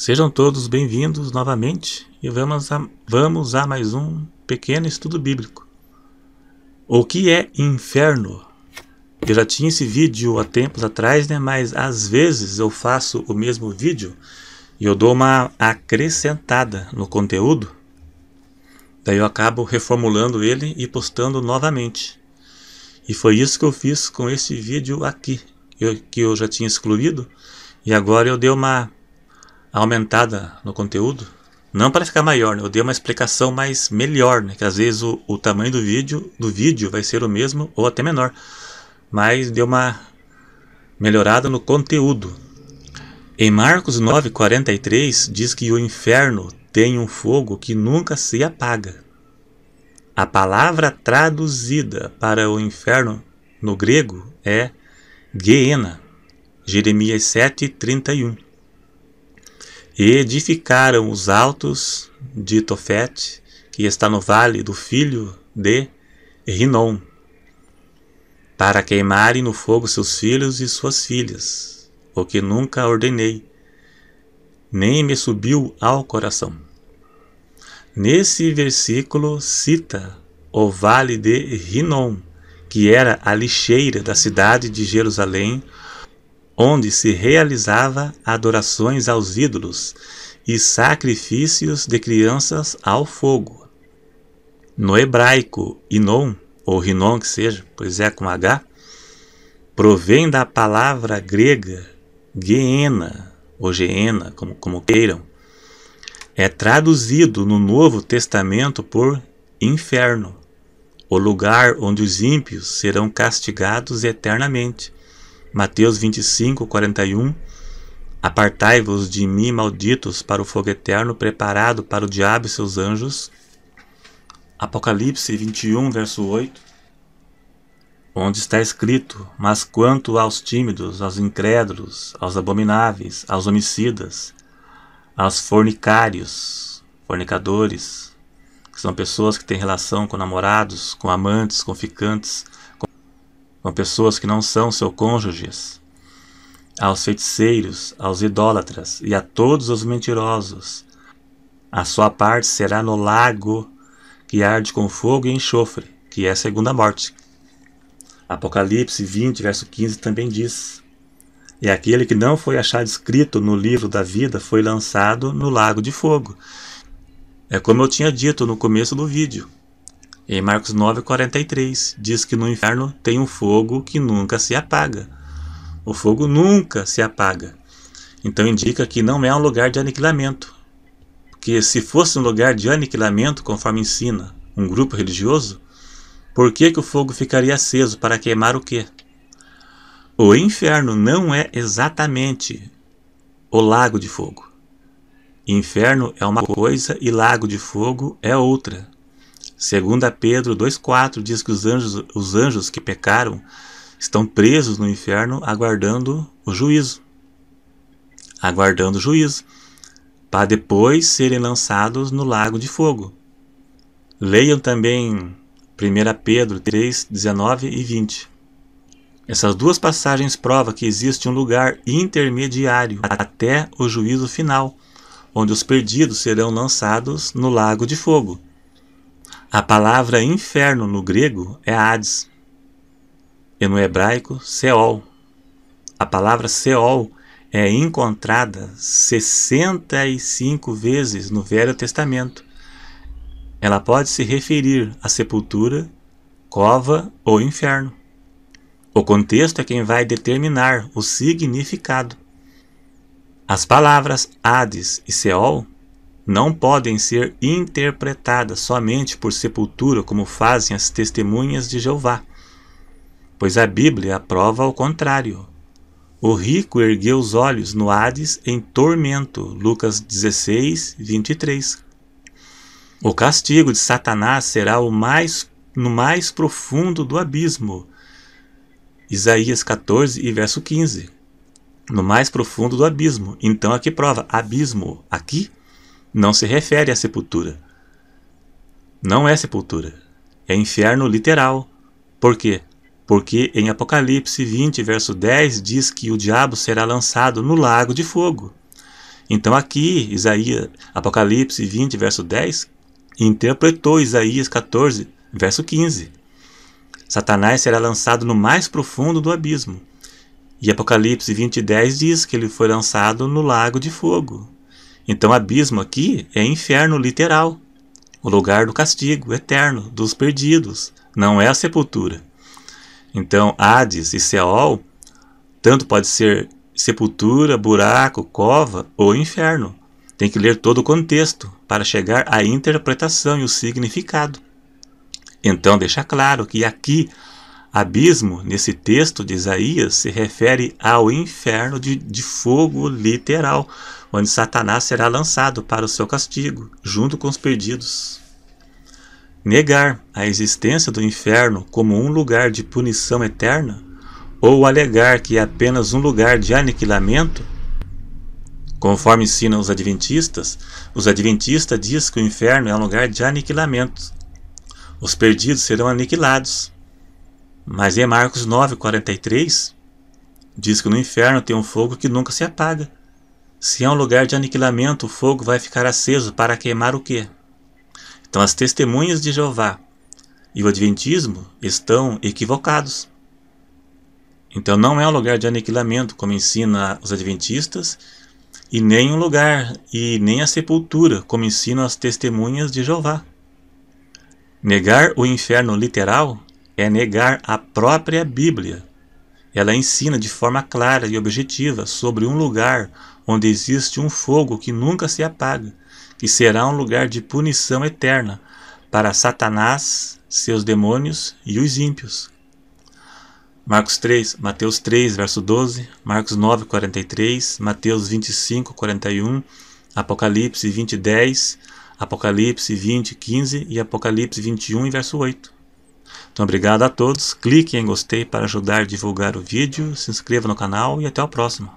Sejam todos bem-vindos novamente e vamos a, vamos a mais um pequeno estudo bíblico. O que é inferno? Eu já tinha esse vídeo há tempos atrás, né? mas às vezes eu faço o mesmo vídeo e eu dou uma acrescentada no conteúdo. Daí eu acabo reformulando ele e postando novamente. E foi isso que eu fiz com esse vídeo aqui, que eu já tinha excluído. E agora eu dei uma aumentada no conteúdo. Não para é ficar maior, né? eu dei uma explicação mais melhor, né? que às vezes o, o tamanho do vídeo, do vídeo vai ser o mesmo ou até menor, mas deu uma melhorada no conteúdo. Em Marcos 9:43 diz que o inferno tem um fogo que nunca se apaga. A palavra traduzida para o inferno no grego é Geena, Jeremias 7:31. E edificaram os altos de Tofete, que está no vale do filho de Rinom, para queimarem no fogo seus filhos e suas filhas, o que nunca ordenei, nem me subiu ao coração. Nesse versículo cita o vale de Rinom, que era a lixeira da cidade de Jerusalém, onde se realizava adorações aos ídolos e sacrifícios de crianças ao fogo. No hebraico, Inon, ou Rinon que seja, pois é com H, provém da palavra grega Geena, ou Geena, como, como queiram, é traduzido no Novo Testamento por inferno, o lugar onde os ímpios serão castigados eternamente Mateus 25, 41 Apartai-vos de mim, malditos, para o fogo eterno preparado para o diabo e seus anjos. Apocalipse 21, verso 8 onde está escrito: Mas quanto aos tímidos, aos incrédulos, aos abomináveis, aos homicidas, aos fornicários, fornicadores, que são pessoas que têm relação com namorados, com amantes, com ficantes, com pessoas que não são seus cônjuges, aos feiticeiros, aos idólatras e a todos os mentirosos. A sua parte será no lago que arde com fogo e enxofre, que é a segunda morte. Apocalipse 20, verso 15 também diz: E aquele que não foi achado escrito no livro da vida foi lançado no lago de fogo. É como eu tinha dito no começo do vídeo. Em Marcos 9:43 diz que no inferno tem um fogo que nunca se apaga. O fogo nunca se apaga. Então indica que não é um lugar de aniquilamento. Porque se fosse um lugar de aniquilamento, conforme ensina um grupo religioso, por que, que o fogo ficaria aceso para queimar o quê? O inferno não é exatamente o lago de fogo. Inferno é uma coisa e lago de fogo é outra. Segunda Pedro 2:4 diz que os anjos, os anjos que pecaram estão presos no inferno aguardando o juízo. Aguardando o juízo, para depois serem lançados no lago de fogo. Leiam também 1 Pedro 3, 19 e 20. Essas duas passagens provam que existe um lugar intermediário até o juízo final, onde os perdidos serão lançados no lago de fogo. A palavra inferno no grego é Hades e no hebraico Seol. A palavra Seol é encontrada 65 vezes no Velho Testamento. Ela pode se referir à sepultura, cova ou inferno. O contexto é quem vai determinar o significado. As palavras Hades e Seol não podem ser interpretadas somente por sepultura, como fazem as testemunhas de Jeová. Pois a Bíblia prova ao contrário. O rico ergueu os olhos no Hades em tormento. Lucas 16, 23. O castigo de Satanás será o mais, no mais profundo do abismo. Isaías 14 e verso 15. No mais profundo do abismo. Então aqui prova, abismo aqui não se refere à sepultura. Não é sepultura. É inferno literal. Por quê? Porque em Apocalipse 20, verso 10, diz que o diabo será lançado no lago de fogo. Então aqui, Isaías, Apocalipse 20, verso 10, interpretou Isaías 14, verso 15. Satanás será lançado no mais profundo do abismo. E Apocalipse 20, 10 diz que ele foi lançado no lago de fogo. Então, abismo aqui é inferno literal, o lugar do castigo eterno dos perdidos, não é a sepultura. Então, Hades e Seol tanto pode ser sepultura, buraco, cova ou inferno. Tem que ler todo o contexto para chegar à interpretação e o significado. Então, deixa claro que aqui Abismo, nesse texto de Isaías, se refere ao inferno de, de fogo literal, onde Satanás será lançado para o seu castigo, junto com os perdidos. Negar a existência do inferno como um lugar de punição eterna, ou alegar que é apenas um lugar de aniquilamento, Conforme ensinam os adventistas, os adventistas dizem que o inferno é um lugar de aniquilamento. Os perdidos serão aniquilados. Mas em Marcos 9,43 diz que no inferno tem um fogo que nunca se apaga. Se é um lugar de aniquilamento, o fogo vai ficar aceso para queimar o quê? Então, as testemunhas de Jeová e o Adventismo estão equivocados. Então, não é um lugar de aniquilamento, como ensina os Adventistas, e nem um lugar, e nem a sepultura, como ensinam as testemunhas de Jeová. Negar o inferno literal é negar a própria Bíblia. Ela ensina de forma clara e objetiva sobre um lugar onde existe um fogo que nunca se apaga, que será um lugar de punição eterna para Satanás, seus demônios e os ímpios. Marcos 3, Mateus 3, verso 12, Marcos 9, 43, Mateus 25, 41, Apocalipse 20, 10, Apocalipse 20, 15 e Apocalipse 21, verso 8. Então, obrigado a todos. Clique em gostei para ajudar a divulgar o vídeo. Se inscreva no canal e até o próximo.